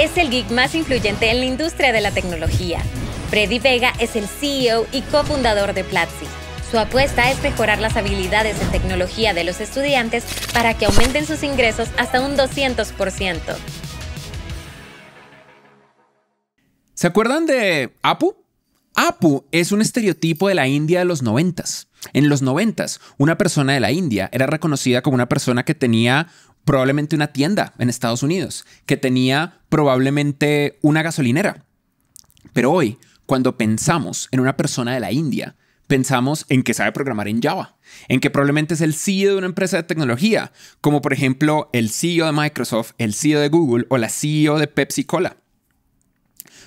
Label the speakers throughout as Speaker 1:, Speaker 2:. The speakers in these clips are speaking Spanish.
Speaker 1: es el geek más influyente en la industria de la tecnología. Freddy Vega es el CEO y cofundador de Platzi. Su apuesta es mejorar las habilidades de tecnología de los estudiantes para que aumenten sus ingresos hasta un 200%. ¿Se acuerdan de Apu? Apu es un estereotipo de la India de los noventas. En los noventas, una persona de la India era reconocida como una persona que tenía probablemente una tienda en Estados Unidos, que tenía probablemente una gasolinera. Pero hoy, cuando pensamos en una persona de la India, pensamos en que sabe programar en Java, en que probablemente es el CEO de una empresa de tecnología, como por ejemplo el CEO de Microsoft, el CEO de Google o la CEO de Pepsi Cola.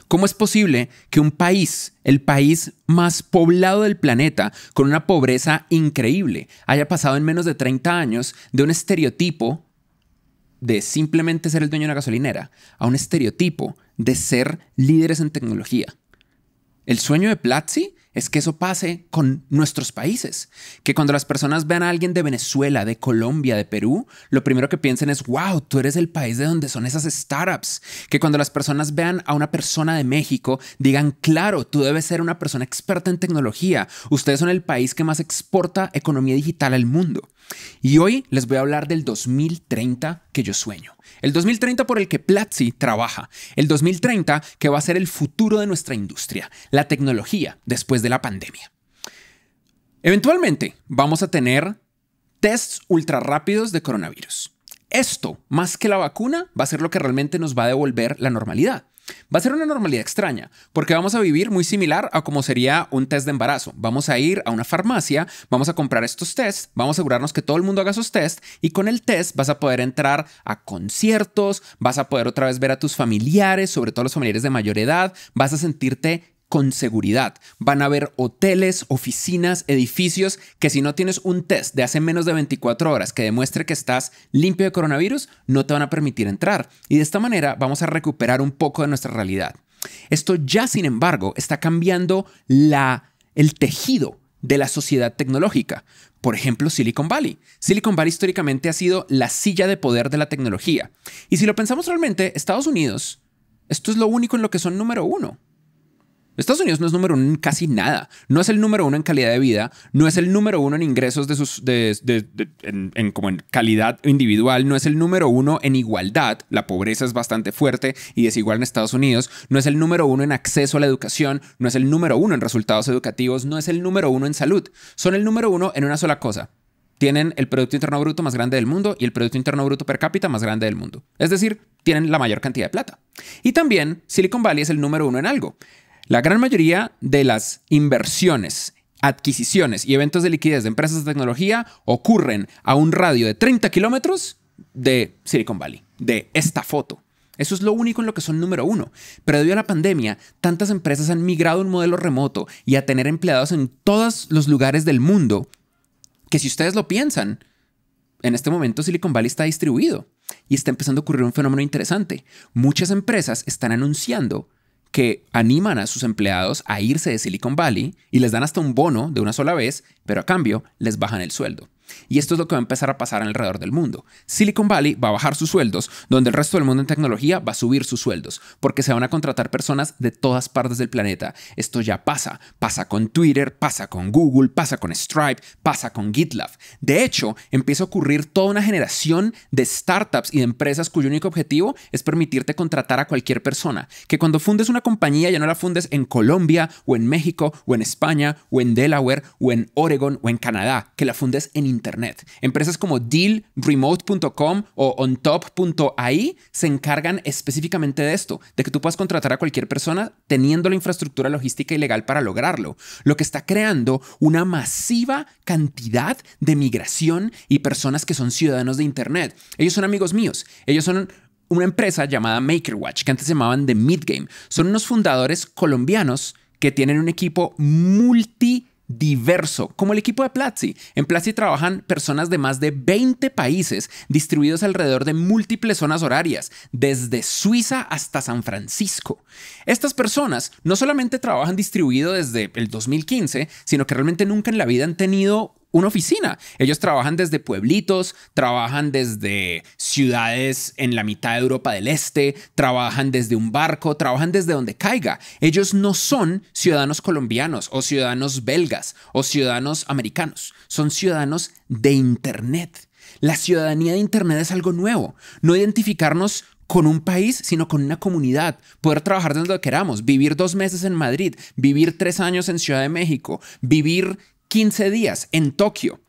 Speaker 1: ¿Cómo es posible que un país, el país más poblado del planeta, con una pobreza increíble, haya pasado en menos de 30 años de un estereotipo de simplemente ser el dueño de una gasolinera a un estereotipo de ser líderes en tecnología. El sueño de Platzi es que eso pase con nuestros países. Que cuando las personas vean a alguien de Venezuela, de Colombia, de Perú, lo primero que piensen es, wow, tú eres el país de donde son esas startups. Que cuando las personas vean a una persona de México, digan, claro, tú debes ser una persona experta en tecnología. Ustedes son el país que más exporta economía digital al mundo. Y hoy les voy a hablar del 2030 que yo sueño el 2030 por el que Platzi trabaja, el 2030 que va a ser el futuro de nuestra industria, la tecnología después de la pandemia. Eventualmente vamos a tener tests ultra rápidos de coronavirus. Esto, más que la vacuna, va a ser lo que realmente nos va a devolver la normalidad. Va a ser una normalidad extraña, porque vamos a vivir muy similar a como sería un test de embarazo. Vamos a ir a una farmacia, vamos a comprar estos tests, vamos a asegurarnos que todo el mundo haga sus tests y con el test vas a poder entrar a conciertos, vas a poder otra vez ver a tus familiares, sobre todo los familiares de mayor edad, vas a sentirte con seguridad. Van a haber hoteles, oficinas, edificios que si no tienes un test de hace menos de 24 horas que demuestre que estás limpio de coronavirus, no te van a permitir entrar. Y de esta manera vamos a recuperar un poco de nuestra realidad. Esto ya, sin embargo, está cambiando la, el tejido de la sociedad tecnológica. Por ejemplo, Silicon Valley. Silicon Valley históricamente ha sido la silla de poder de la tecnología. Y si lo pensamos realmente, Estados Unidos, esto es lo único en lo que son número uno. Estados Unidos no es número uno en casi nada. No es el número uno en calidad de vida, no es el número uno en ingresos de sus, en, como en calidad individual, no es el número uno en igualdad. La pobreza es bastante fuerte y desigual en Estados Unidos. No es el número uno en acceso a la educación, no es el número uno en resultados educativos, no es el número uno en salud. Son el número uno en una sola cosa. Tienen el Producto Interno Bruto más grande del mundo y el Producto Interno Bruto per cápita más grande del mundo. Es decir, tienen la mayor cantidad de plata. Y también Silicon Valley es el número uno en algo. La gran mayoría de las inversiones, adquisiciones y eventos de liquidez de empresas de tecnología ocurren a un radio de 30 kilómetros de Silicon Valley, de esta foto. Eso es lo único en lo que son número uno. Pero debido a la pandemia, tantas empresas han migrado a un modelo remoto y a tener empleados en todos los lugares del mundo que si ustedes lo piensan, en este momento Silicon Valley está distribuido y está empezando a ocurrir un fenómeno interesante. Muchas empresas están anunciando que animan a sus empleados a irse de Silicon Valley y les dan hasta un bono de una sola vez, pero a cambio les bajan el sueldo. Y esto es lo que va a empezar a pasar alrededor del mundo. Silicon Valley va a bajar sus sueldos, donde el resto del mundo en tecnología va a subir sus sueldos, porque se van a contratar personas de todas partes del planeta. Esto ya pasa. Pasa con Twitter, pasa con Google, pasa con Stripe, pasa con GitLab. De hecho, empieza a ocurrir toda una generación de startups y de empresas cuyo único objetivo es permitirte contratar a cualquier persona. Que cuando fundes una compañía ya no la fundes en Colombia o en México o en España o en Delaware o en Oregon o en Canadá, que la fundes en Internet. Internet. Empresas como dealremote.com o ontop.ai se encargan específicamente de esto, de que tú puedas contratar a cualquier persona teniendo la infraestructura logística y legal para lograrlo, lo que está creando una masiva cantidad de migración y personas que son ciudadanos de Internet. Ellos son amigos míos, ellos son una empresa llamada MakerWatch, que antes se llamaban The Midgame. Son unos fundadores colombianos que tienen un equipo multi diverso, como el equipo de Platzi. En Platzi trabajan personas de más de 20 países distribuidos alrededor de múltiples zonas horarias, desde Suiza hasta San Francisco. Estas personas no solamente trabajan distribuido desde el 2015, sino que realmente nunca en la vida han tenido una oficina. Ellos trabajan desde pueblitos, trabajan desde ciudades en la mitad de Europa del Este, trabajan desde un barco, trabajan desde donde caiga. Ellos no son ciudadanos colombianos o ciudadanos belgas o ciudadanos americanos, son ciudadanos de Internet. La ciudadanía de Internet es algo nuevo. No identificarnos con un país, sino con una comunidad, poder trabajar desde donde queramos, vivir dos meses en Madrid, vivir tres años en Ciudad de México, vivir 15 días en Tokio.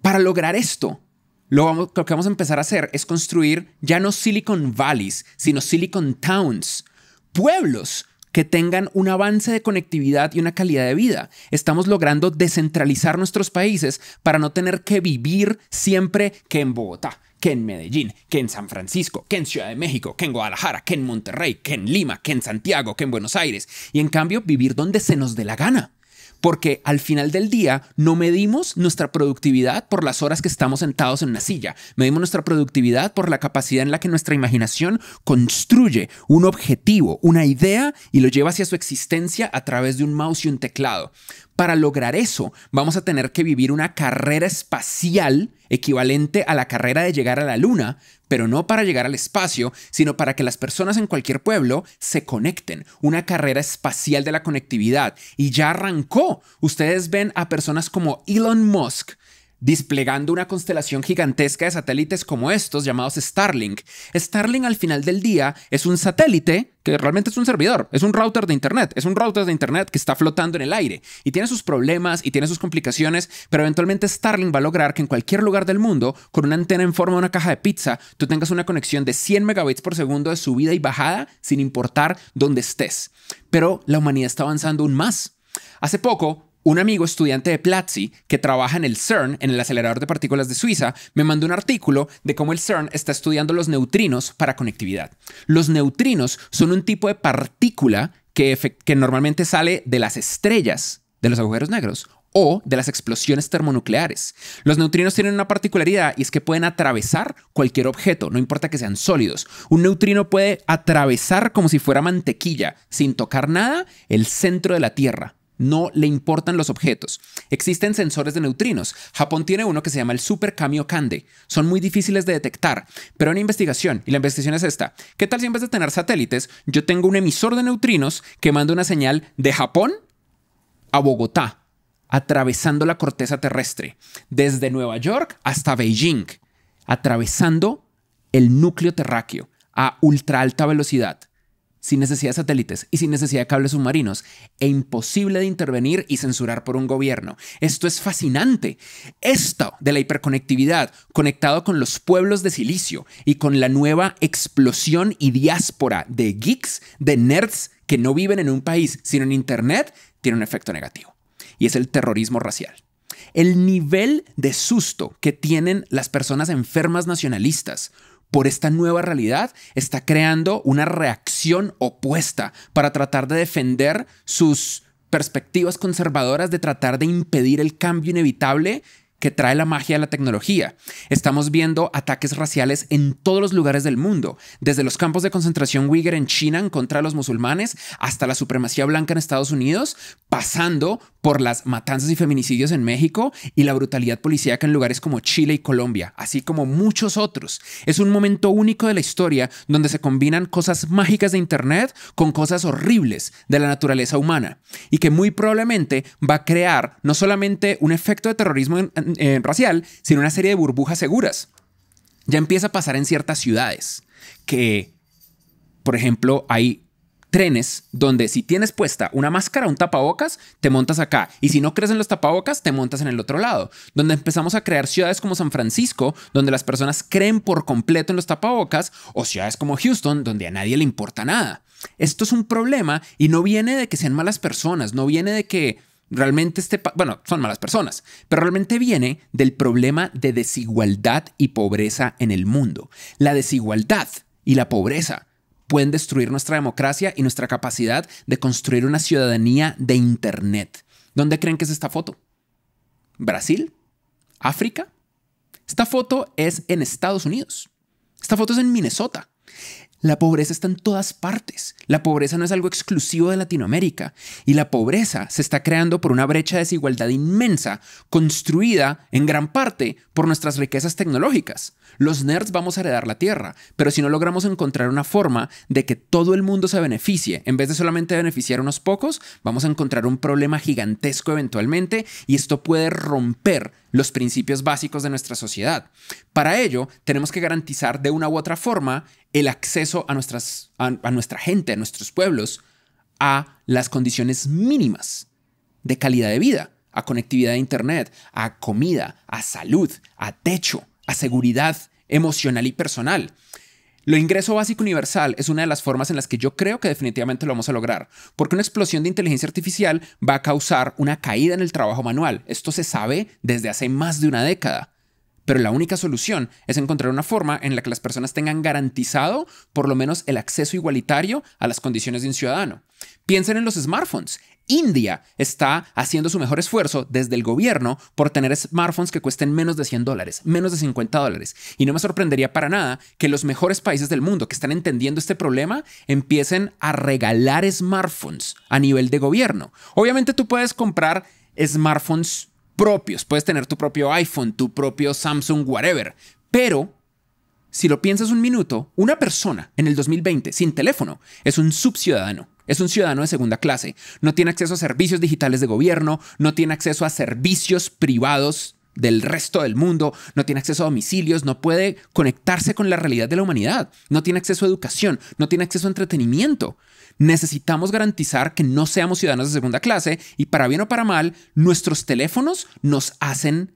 Speaker 1: Para lograr esto, lo, lo, que vamos a empezar a hacer es construir ya no Silicon Valleys, sino Silicon Towns, pueblos que tengan un avance de conectividad y una calidad de vida. Estamos logrando descentralizar nuestros países para no tener que vivir siempre que en Bogotá, que en Medellín, que en San Francisco, que en Ciudad de México, que en Guadalajara, que en Monterrey, que en Lima, que en Santiago, que en Buenos Aires, y en cambio vivir donde se nos dé la gana porque al final del día no medimos nuestra productividad por las horas que estamos sentados en una silla, medimos nuestra productividad por la capacidad en la que nuestra imaginación construye un objetivo, una idea y lo lleva hacia su existencia a través de un mouse y un teclado. Para lograr eso, vamos a tener que vivir una carrera espacial equivalente a la carrera de llegar a la Luna, pero no para llegar al espacio, sino para que las personas en cualquier pueblo se conecten, una carrera espacial de la conectividad. Y ya arrancó. Ustedes ven a personas como Elon Musk displegando una constelación gigantesca de satélites como estos llamados Starlink. Starlink al final del día es un satélite que realmente es un servidor, es un router de Internet, es un router de Internet que está flotando en el aire y tiene sus problemas y tiene sus complicaciones, pero eventualmente Starlink va a lograr que en cualquier lugar del mundo, con una antena en forma de una caja de pizza, tú tengas una conexión de 100 megabits por segundo de subida y bajada sin importar dónde estés. Pero la humanidad está avanzando aún más. Hace poco, un amigo estudiante de Platzi, que trabaja en el CERN, en el acelerador de partículas de Suiza, me mandó un artículo de cómo el CERN está estudiando los neutrinos para conectividad. Los neutrinos son un tipo de partícula que, normalmente sale de las estrellas, de los agujeros negros o de las explosiones termonucleares. Los neutrinos tienen una particularidad y es que pueden atravesar cualquier objeto, no importa que sean sólidos. Un neutrino puede atravesar como si fuera mantequilla, sin tocar nada, el centro de la Tierra no le importan los objetos. Existen sensores de neutrinos. Japón tiene uno que se llama el Super Kamiokande. Son muy difíciles de detectar, pero una investigación, y la investigación es esta, ¿qué tal si en vez de tener satélites, yo tengo un emisor de neutrinos que manda una señal de Japón a Bogotá, atravesando la corteza terrestre, desde Nueva York hasta Beijing, atravesando el núcleo terráqueo a ultra alta velocidad? sin necesidad de satélites y sin necesidad de cables submarinos, e imposible de intervenir y censurar por un gobierno. Esto es fascinante. Esto de la hiperconectividad, conectado con los pueblos de silicio y con la nueva explosión y diáspora de geeks, de nerds que no viven en un país, sino en Internet, tiene un efecto negativo. Y es el terrorismo racial el nivel de susto que tienen las personas enfermas nacionalistas por esta nueva realidad está creando una reacción opuesta para tratar de defender sus perspectivas conservadoras, de tratar de impedir el cambio inevitable que trae la magia de la tecnología. Estamos viendo ataques raciales en todos los lugares del mundo, desde los campos de concentración uigur en China en contra de los musulmanes hasta la supremacía blanca en Estados Unidos, pasando por las matanzas y feminicidios en México y la brutalidad policíaca en lugares como Chile y Colombia, así como muchos otros. Es un momento único de la historia donde se combinan cosas mágicas de Internet con cosas horribles de la naturaleza humana y que muy probablemente va a crear no solamente un efecto de terrorismo en eh, racial, sino una serie de burbujas seguras. Ya empieza a pasar en ciertas ciudades que, por ejemplo, hay trenes donde si tienes puesta una máscara, un tapabocas, te montas acá. Y si no crees en los tapabocas, te montas en el otro lado. Donde empezamos a crear ciudades como San Francisco, donde las personas creen por completo en los tapabocas, o ciudades como Houston, donde a nadie le importa nada. Esto es un problema y no viene de que sean malas personas, no viene de que Realmente este, bueno, son malas personas, pero realmente viene del problema de desigualdad y pobreza en el mundo. La desigualdad y la pobreza pueden destruir nuestra democracia y nuestra capacidad de construir una ciudadanía de Internet. ¿Dónde creen que es esta foto? ¿Brasil? ¿África? Esta foto es en Estados Unidos. Esta foto es en Minnesota. La pobreza está en todas partes. La pobreza no es algo exclusivo de Latinoamérica. Y la pobreza se está creando por una brecha de desigualdad inmensa, construida en gran parte por nuestras riquezas tecnológicas. Los nerds vamos a heredar la Tierra, pero si no logramos encontrar una forma de que todo el mundo se beneficie, en vez de solamente beneficiar a unos pocos, vamos a encontrar un problema gigantesco eventualmente y esto puede romper los principios básicos de nuestra sociedad. Para ello, tenemos que garantizar de una u otra forma el acceso a, nuestras, a, nuestra gente, a nuestros pueblos, a las condiciones mínimas de calidad de vida, a conectividad de Internet, a comida, a salud, a techo, a seguridad emocional y personal. Lo ingreso básico universal es una de las formas en las que yo creo que definitivamente lo vamos a lograr, porque una explosión de inteligencia artificial va a causar una caída en el trabajo manual. Esto se sabe desde hace más de una década. Pero la única solución es encontrar una forma en la que las personas tengan garantizado por lo menos el acceso igualitario a las condiciones de un ciudadano. Piensen en los smartphones. India está haciendo su mejor esfuerzo desde el gobierno por tener smartphones que cuesten menos de 100 dólares, menos de 50 dólares. Y no me sorprendería para nada que los mejores países del mundo que están entendiendo este problema empiecen a regalar smartphones a nivel de gobierno. Obviamente tú puedes comprar smartphones propios, puedes tener tu propio iPhone, tu propio Samsung, whatever, pero si lo piensas un minuto, una persona en el 2020 sin teléfono es un subciudadano. Es un ciudadano de segunda clase. No tiene acceso a servicios digitales de gobierno, no tiene acceso a servicios privados del resto del mundo, no tiene acceso a domicilios, no puede conectarse con la realidad de la humanidad, no tiene acceso a educación, no tiene acceso a entretenimiento. Necesitamos garantizar que no seamos ciudadanos de segunda clase y para bien o para mal, nuestros teléfonos nos hacen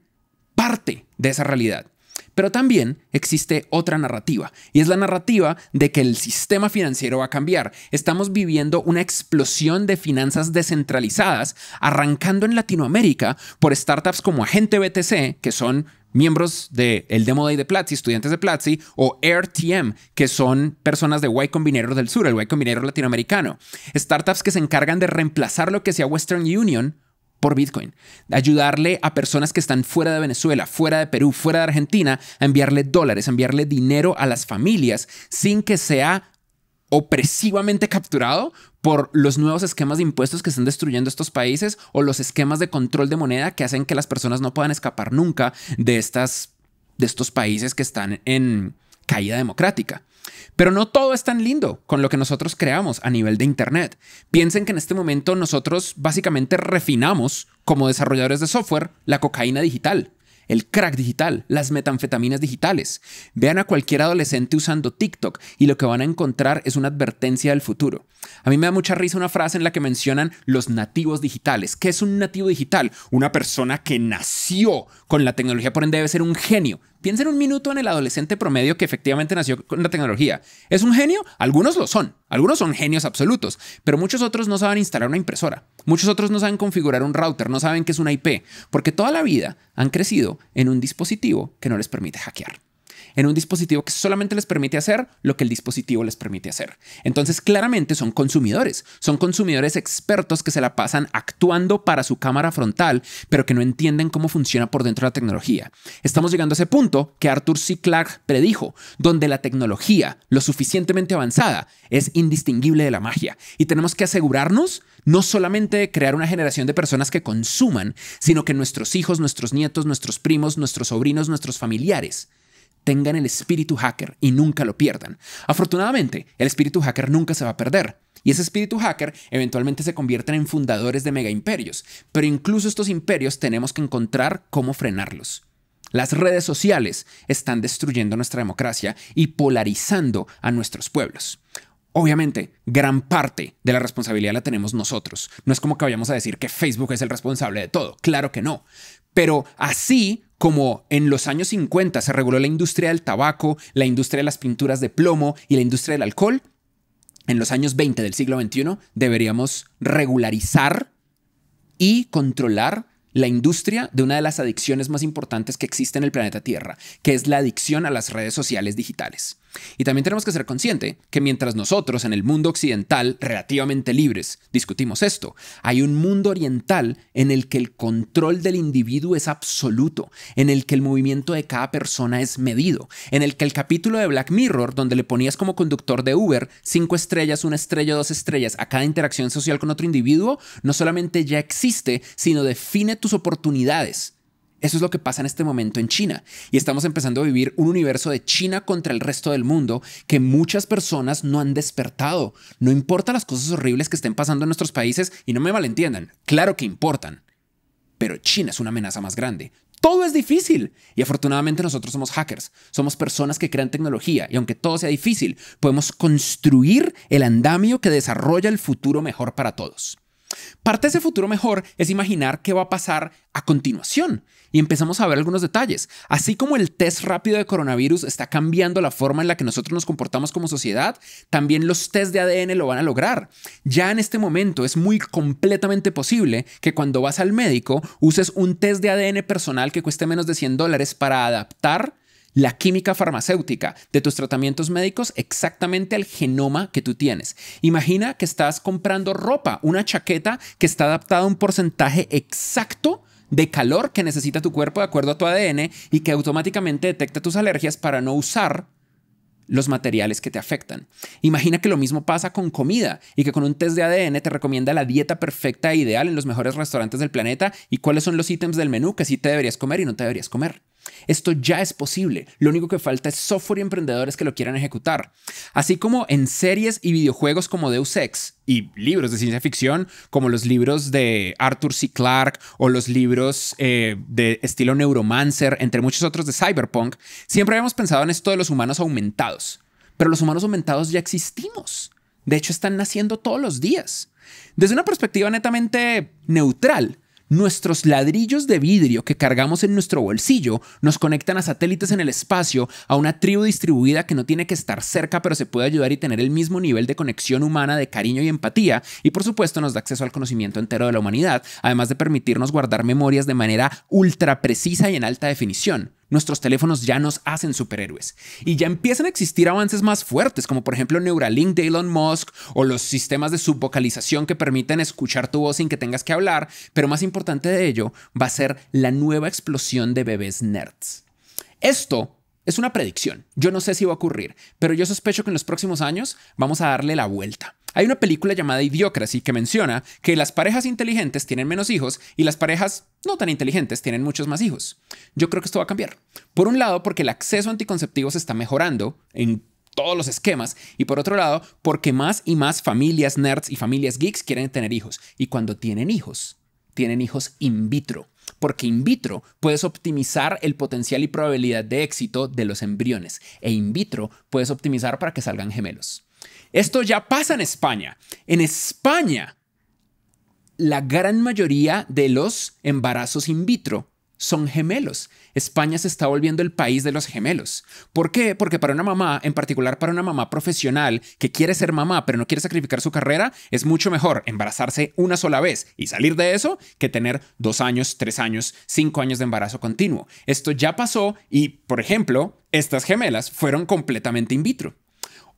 Speaker 1: parte de esa realidad. Pero también existe otra narrativa, y es la narrativa de que el sistema financiero va a cambiar. Estamos viviendo una explosión de finanzas descentralizadas, arrancando en Latinoamérica por startups como Agente BTC, que son miembros del Demo Day de Platzi, estudiantes de Platzi, o AirTM, que son personas de Y del Sur, el Y latinoamericano. Startups que se encargan de reemplazar lo que sea Western Union por Bitcoin. Ayudarle a personas que están fuera de Venezuela, fuera de Perú, fuera de Argentina, a enviarle dólares, a enviarle dinero a las familias sin que sea opresivamente capturado por los nuevos esquemas de impuestos que están destruyendo estos países o los esquemas de control de moneda que hacen que las personas no puedan escapar nunca de estas de estos países que están en caída democrática. Pero no todo es tan lindo con lo que nosotros creamos a nivel de Internet. Piensen que en este momento nosotros básicamente refinamos, como desarrolladores de software, la cocaína digital, el crack digital, las metanfetaminas digitales. Vean a cualquier adolescente usando TikTok y lo que van a encontrar es una advertencia del futuro. A mí me da mucha risa una frase en la que mencionan los nativos digitales. ¿Qué es un nativo digital? Una persona que nació con la tecnología, por ende debe ser un genio, Piensen un minuto en el adolescente promedio que efectivamente nació con la tecnología. ¿Es un genio? Algunos lo son. Algunos son genios absolutos, pero muchos otros no saben instalar una impresora. Muchos otros no saben configurar un router, no saben qué es una IP, porque toda la vida han crecido en un dispositivo que no les permite hackear en un dispositivo que solamente les permite hacer lo que el dispositivo les permite hacer. Entonces claramente son consumidores, son consumidores expertos que se la pasan actuando para su cámara frontal, pero que no entienden cómo funciona por dentro la tecnología. Estamos llegando a ese punto que Arthur C. Clarke predijo, donde la tecnología, lo suficientemente avanzada, es indistinguible de la magia. Y tenemos que asegurarnos no solamente de crear una generación de personas que consuman, sino que nuestros hijos, nuestros nietos, nuestros primos, nuestros sobrinos, nuestros familiares tengan el espíritu hacker y nunca lo pierdan. Afortunadamente, el espíritu hacker nunca se va a perder. Y ese espíritu hacker eventualmente se convierte en fundadores de mega imperios, pero incluso estos imperios tenemos que encontrar cómo frenarlos. Las redes sociales están destruyendo nuestra democracia y polarizando a nuestros pueblos. Obviamente, gran parte de la responsabilidad la tenemos nosotros. No es como que vayamos a decir que Facebook es el responsable de todo, claro que no. Pero así como en los años 50 se reguló la industria del tabaco, la industria de las pinturas de plomo y la industria del alcohol, en los años 20 del siglo XXI deberíamos regularizar y controlar la industria de una de las adicciones más importantes que existe en el planeta Tierra, que es la adicción a las redes sociales digitales. Y también tenemos que ser consciente que mientras nosotros en el mundo occidental, relativamente libres, discutimos esto, hay un mundo oriental en el que el control del individuo es absoluto, en el que el movimiento de cada persona es medido, en el que el capítulo de Black Mirror, donde le ponías como conductor de Uber cinco estrellas, una estrella, dos estrellas a cada interacción social con otro individuo, no solamente ya existe, sino define tus oportunidades eso es lo que pasa en este momento en China. Y estamos empezando a vivir un universo de China contra el resto del mundo que muchas personas no han despertado. No importa las cosas horribles que estén pasando en nuestros países y no me malentiendan. Claro que importan. Pero China es una amenaza más grande. Todo es difícil. Y afortunadamente nosotros somos hackers, somos personas que crean tecnología y aunque todo sea difícil, podemos construir el andamio que desarrolla el futuro mejor para todos. Parte de ese futuro mejor es imaginar qué va a pasar a continuación y empezamos a ver algunos detalles. Así como el test rápido de coronavirus está cambiando la forma en la que nosotros nos comportamos como sociedad, también los test de ADN lo van a lograr. Ya en este momento es muy completamente posible que cuando vas al médico uses un test de ADN personal que cueste menos de 100 dólares para adaptar la química farmacéutica de tus tratamientos médicos exactamente al genoma que tú tienes. Imagina que estás comprando ropa, una chaqueta que está adaptada a un porcentaje exacto de calor que necesita tu cuerpo de acuerdo a tu ADN y que automáticamente detecta tus alergias para no usar los materiales que te afectan. Imagina que lo mismo pasa con comida y que con un test de ADN te recomienda la dieta perfecta e ideal en los mejores restaurantes del planeta y cuáles son los ítems del menú que sí te deberías comer y no te deberías comer. Esto ya es posible, lo único que falta es software y emprendedores que lo quieran ejecutar. Así como en series y videojuegos como Deus Ex y libros de ciencia ficción como los libros de Arthur C. Clarke o los libros eh, de estilo Neuromancer, entre muchos otros de Cyberpunk, siempre habíamos pensado en esto de los humanos aumentados. Pero los humanos aumentados ya existimos. De hecho, están naciendo todos los días. Desde una perspectiva netamente neutral, Nuestros ladrillos de vidrio que cargamos en nuestro bolsillo nos conectan a satélites en el espacio, a una tribu distribuida que no tiene que estar cerca pero se puede ayudar y tener el mismo nivel de conexión humana, de cariño y empatía, y por supuesto nos da acceso al conocimiento entero de la humanidad, además de permitirnos guardar memorias de manera ultra precisa y en alta definición nuestros teléfonos ya nos hacen superhéroes. Y ya empiezan a existir avances más fuertes, como por ejemplo Neuralink de Elon Musk o los sistemas de subvocalización que permiten escuchar tu voz sin que tengas que hablar, pero más importante de ello va a ser la nueva explosión de bebés nerds. Esto es una predicción. Yo no sé si va a ocurrir, pero yo sospecho que en los próximos años vamos a darle la vuelta. Hay una película llamada Idiocracy que menciona que las parejas inteligentes tienen menos hijos y las parejas no tan inteligentes tienen muchos más hijos. Yo creo que esto va a cambiar. Por un lado, porque el acceso a anticonceptivos está mejorando en todos los esquemas y por otro lado, porque más y más familias nerds y familias geeks quieren tener hijos y cuando tienen hijos, tienen hijos in vitro porque in vitro puedes optimizar el potencial y probabilidad de éxito de los embriones e in vitro puedes optimizar para que salgan gemelos. Esto ya pasa en España. En España, la gran mayoría de los embarazos in vitro son gemelos. España se está volviendo el país de los gemelos. ¿Por qué? Porque para una mamá, en particular para una mamá profesional que quiere ser mamá pero no quiere sacrificar su carrera, es mucho mejor embarazarse una sola vez y salir de eso que tener dos años, tres años, cinco años de embarazo continuo. Esto ya pasó y, por ejemplo, estas gemelas fueron completamente in vitro.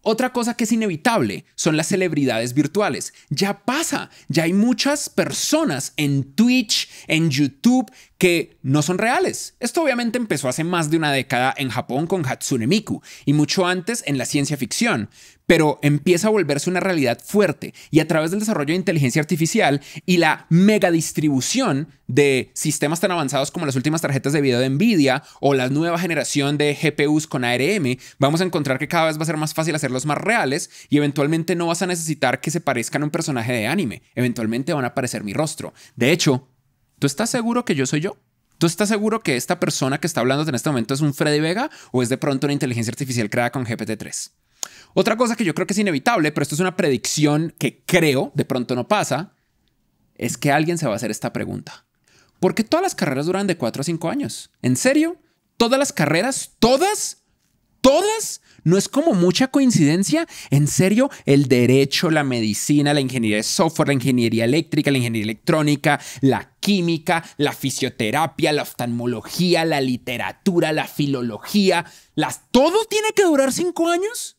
Speaker 1: Otra cosa que es inevitable son las celebridades virtuales. Ya pasa, ya hay muchas personas en Twitch, en YouTube, que no son reales. Esto obviamente empezó hace más de una década en Japón con Hatsune Miku y mucho antes en la ciencia ficción, pero empieza a volverse una realidad fuerte y a través del desarrollo de inteligencia artificial y la mega distribución de sistemas tan avanzados como las últimas tarjetas de video de Nvidia o la nueva generación de GPUs con ARM, vamos a encontrar que cada vez va a ser más fácil hacerlos más reales y eventualmente no vas a necesitar que se parezcan a un personaje de anime, eventualmente van a aparecer mi rostro. De hecho, ¿tú estás seguro que yo soy yo? ¿Tú estás seguro que esta persona que está hablando en este momento es un Freddy Vega o es de pronto una inteligencia artificial creada con GPT-3? Otra cosa que yo creo que es inevitable, pero esto es una predicción que creo de pronto no pasa, es que alguien se va a hacer esta pregunta. porque todas las carreras duran de 4 a 5 años? ¿En serio? ¿Todas las carreras? ¿Todas? ¿Todas? ¿No es como mucha coincidencia? En serio, el derecho, la medicina, la ingeniería de software, la ingeniería eléctrica, la ingeniería electrónica, la química, la fisioterapia, la oftalmología, la literatura, la filología, las... ¿Todo tiene que durar cinco años?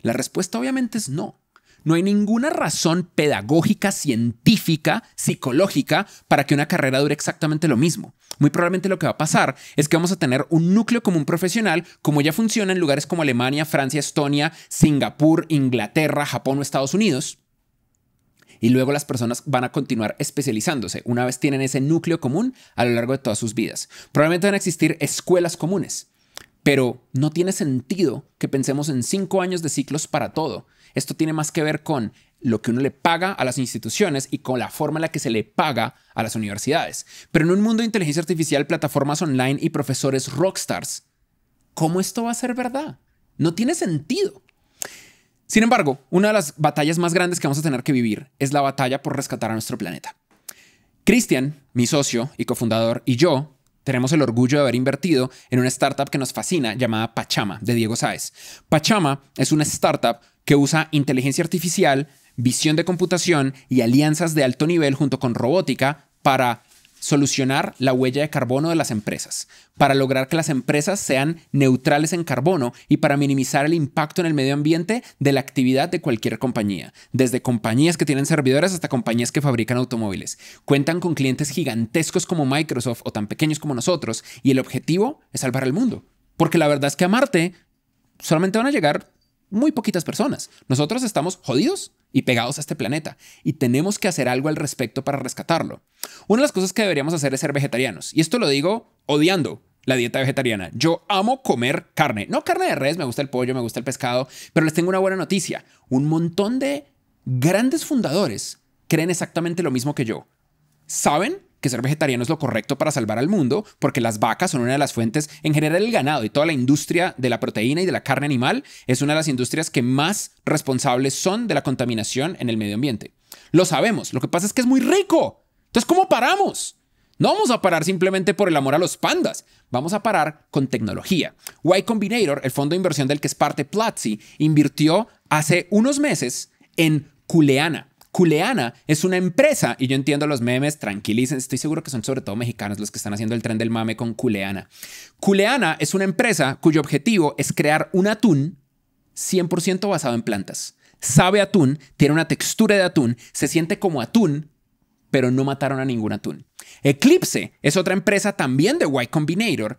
Speaker 1: La respuesta obviamente es no. No hay ninguna razón pedagógica, científica, psicológica para que una carrera dure exactamente lo mismo muy probablemente lo que va a pasar es que vamos a tener un núcleo común profesional como ya funciona en lugares como Alemania, Francia, Estonia, Singapur, Inglaterra, Japón o Estados Unidos y luego las personas van a continuar especializándose una vez tienen ese núcleo común a lo largo de todas sus vidas. Probablemente van a existir escuelas comunes, pero no tiene sentido que pensemos en cinco años de ciclos para todo. Esto tiene más que ver con lo que uno le paga a las instituciones y con la forma en la que se le paga a las universidades. Pero en un mundo de inteligencia artificial, plataformas online y profesores rockstars, ¿cómo esto va a ser verdad? No tiene sentido. Sin embargo, una de las batallas más grandes que vamos a tener que vivir es la batalla por rescatar a nuestro planeta. Cristian, mi socio y cofundador, y yo tenemos el orgullo de haber invertido en una startup que nos fascina llamada Pachama, de Diego Saez. Pachama es una startup que usa inteligencia artificial visión de computación y alianzas de alto nivel junto con robótica para solucionar la huella de carbono de las empresas, para lograr que las empresas sean neutrales en carbono y para minimizar el impacto en el medio ambiente de la actividad de cualquier compañía, desde compañías que tienen servidores hasta compañías que fabrican automóviles. Cuentan con clientes gigantescos como Microsoft o tan pequeños como nosotros y el objetivo es salvar el mundo, porque la verdad es que a Marte solamente van a llegar muy poquitas personas. Nosotros estamos jodidos y pegados a este planeta y tenemos que hacer algo al respecto para rescatarlo. Una de las cosas que deberíamos hacer es ser vegetarianos y esto lo digo odiando la dieta vegetariana. Yo amo comer carne, no carne de res, me gusta el pollo, me gusta el pescado, pero les tengo una buena noticia. Un montón de grandes fundadores creen exactamente lo mismo que yo. Saben que ser vegetariano es lo correcto para salvar al mundo, porque las vacas son una de las fuentes, en general el ganado y toda la industria de la proteína y de la carne animal es una de las industrias que más responsables son de la contaminación en el medio ambiente. Lo sabemos, lo que pasa es que es muy rico. Entonces, ¿cómo paramos? No vamos a parar simplemente por el amor a los pandas, vamos a parar con tecnología. Y Combinator, el fondo de inversión del que es parte Platzi, invirtió hace unos meses en Culeana, Culeana es una empresa y yo entiendo los memes, tranquilicen, estoy seguro que son sobre todo mexicanos los que están haciendo el tren del mame con Culeana. Culeana es una empresa cuyo objetivo es crear un atún 100% basado en plantas. Sabe atún, tiene una textura de atún, se siente como atún, pero no mataron a ningún atún. Eclipse es otra empresa también de White Combinator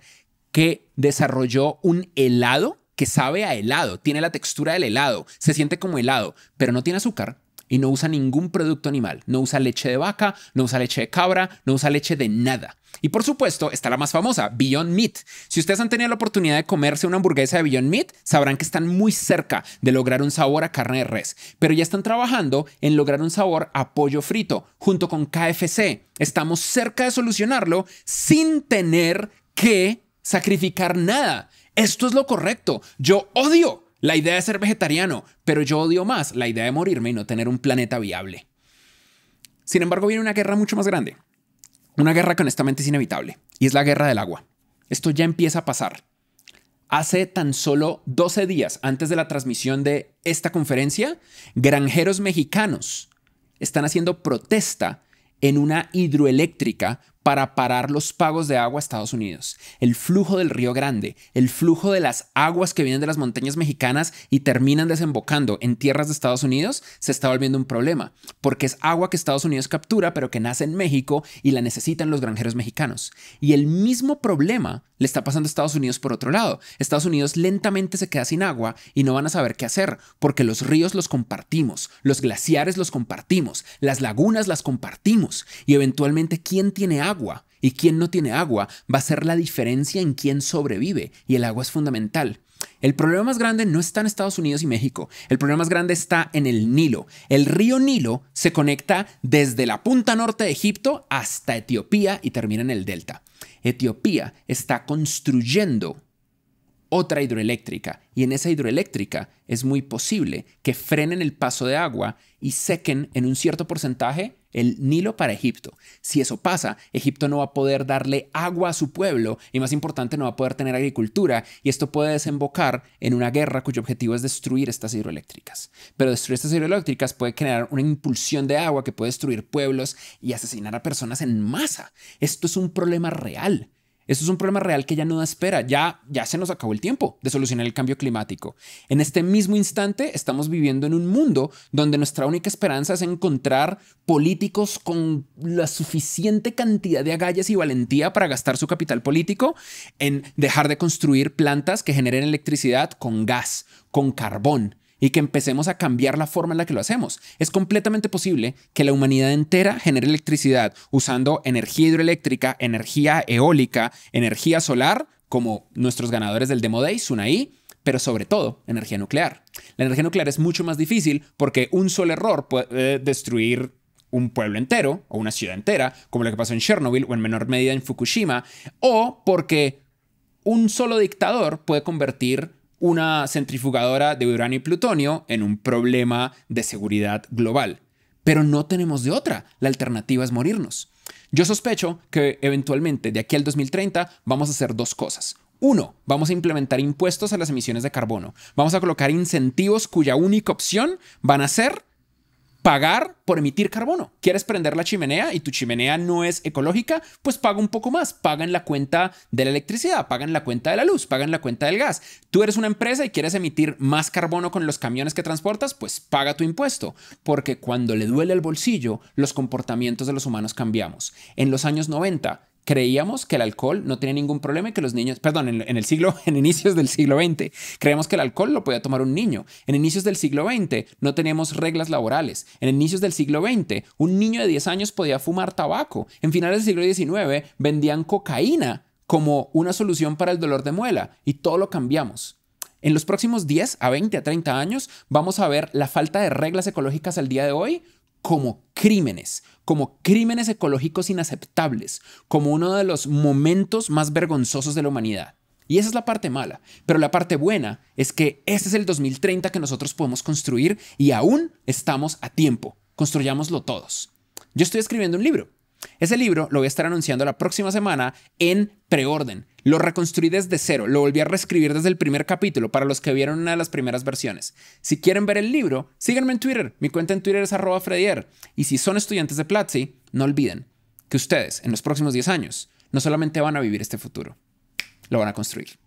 Speaker 1: que desarrolló un helado que sabe a helado, tiene la textura del helado, se siente como helado, pero no tiene azúcar, y no usa ningún producto animal. No usa leche de vaca, no usa leche de cabra, no usa leche de nada. Y por supuesto está la más famosa, Beyond Meat. Si ustedes han tenido la oportunidad de comerse una hamburguesa de Beyond Meat, sabrán que están muy cerca de lograr un sabor a carne de res, pero ya están trabajando en lograr un sabor a pollo frito junto con KFC. Estamos cerca de solucionarlo sin tener que sacrificar nada. Esto es lo correcto. Yo odio la idea de ser vegetariano, pero yo odio más la idea de morirme y no tener un planeta viable. Sin embargo, viene una guerra mucho más grande. Una guerra que honestamente es inevitable, y es la guerra del agua. Esto ya empieza a pasar. Hace tan solo 12 días antes de la transmisión de esta conferencia, granjeros mexicanos están haciendo protesta en una hidroeléctrica para parar los pagos de agua a Estados Unidos, el flujo del Río Grande, el flujo de las aguas que vienen de las montañas mexicanas y terminan desembocando en tierras de Estados Unidos, se está volviendo un problema, porque es agua que Estados Unidos captura, pero que nace en México y la necesitan los granjeros mexicanos. Y el mismo problema le está pasando a Estados Unidos por otro lado. Estados Unidos lentamente se queda sin agua y no van a saber qué hacer, porque los ríos los compartimos, los glaciares los compartimos, las lagunas las compartimos, y eventualmente quién tiene agua y quién no tiene agua va a ser la diferencia en quién sobrevive, y el agua es fundamental. El problema más grande no está en Estados Unidos y México, el problema más grande está en el Nilo. El río Nilo se conecta desde la punta norte de Egipto hasta Etiopía y termina en el delta. Etiopía está construyendo otra hidroeléctrica y en esa hidroeléctrica es muy posible que frenen el paso de agua y sequen en un cierto porcentaje el Nilo para Egipto. Si eso pasa, Egipto no va a poder darle agua a su pueblo y más importante, no va a poder tener agricultura y esto puede desembocar en una guerra cuyo objetivo es destruir estas hidroeléctricas. Pero destruir estas hidroeléctricas puede generar una impulsión de agua que puede destruir pueblos y asesinar a personas en masa. Esto es un problema real. Eso es un problema real que ya no da espera, ya, ya se nos acabó el tiempo de solucionar el cambio climático. En este mismo instante estamos viviendo en un mundo donde nuestra única esperanza es encontrar políticos con la suficiente cantidad de agallas y valentía para gastar su capital político en dejar de construir plantas que generen electricidad con gas, con carbón, y que empecemos a cambiar la forma en la que lo hacemos. Es completamente posible que la humanidad entera genere electricidad usando energía hidroeléctrica, energía eólica, energía solar, como nuestros ganadores del Demo Day, Sunai, pero sobre todo energía nuclear. La energía nuclear es mucho más difícil porque un solo error puede destruir un pueblo entero o una ciudad entera, como lo que pasó en Chernobyl o en menor medida en Fukushima, o porque un solo dictador puede convertir una centrifugadora de uranio y plutonio en un problema de seguridad global. Pero no tenemos de otra, la alternativa es morirnos. Yo sospecho que eventualmente de aquí al 2030 vamos a hacer dos cosas. Uno, vamos a implementar impuestos a las emisiones de carbono. Vamos a colocar incentivos cuya única opción van a ser pagar por emitir carbono. ¿Quieres prender la chimenea y tu chimenea no es ecológica? Pues paga un poco más, paga en la cuenta de la electricidad, paga en la cuenta de la luz, paga en la cuenta del gas. Tú eres una empresa y quieres emitir más carbono con los camiones que transportas, pues paga tu impuesto, porque cuando le duele el bolsillo, los comportamientos de los humanos cambiamos. En los años 90, creíamos que el alcohol no tenía ningún problema y que los niños, perdón, en, el siglo, en inicios del siglo XX, creíamos que el alcohol lo podía tomar un niño. En inicios del siglo XX no teníamos reglas laborales. En inicios del siglo XX, un niño de 10 años podía fumar tabaco. En finales del siglo XIX vendían cocaína como una solución para el dolor de muela y todo lo cambiamos. En los próximos 10 a 20 a 30 años vamos a ver la falta de reglas ecológicas al día de hoy como crímenes, como crímenes ecológicos inaceptables, como uno de los momentos más vergonzosos de la humanidad. Y esa es la parte mala, pero la parte buena es que ese es el 2030 que nosotros podemos construir y aún estamos a tiempo. Construyámoslo todos. Yo estoy escribiendo un libro, ese libro lo voy a estar anunciando la próxima semana en preorden. Lo reconstruí desde cero, lo volví a reescribir desde el primer capítulo para los que vieron una de las primeras versiones. Si quieren ver el libro, síganme en Twitter. Mi cuenta en Twitter es arroba Y si son estudiantes de Platzi, no olviden que ustedes en los próximos 10 años no solamente van a vivir este futuro, lo van a construir.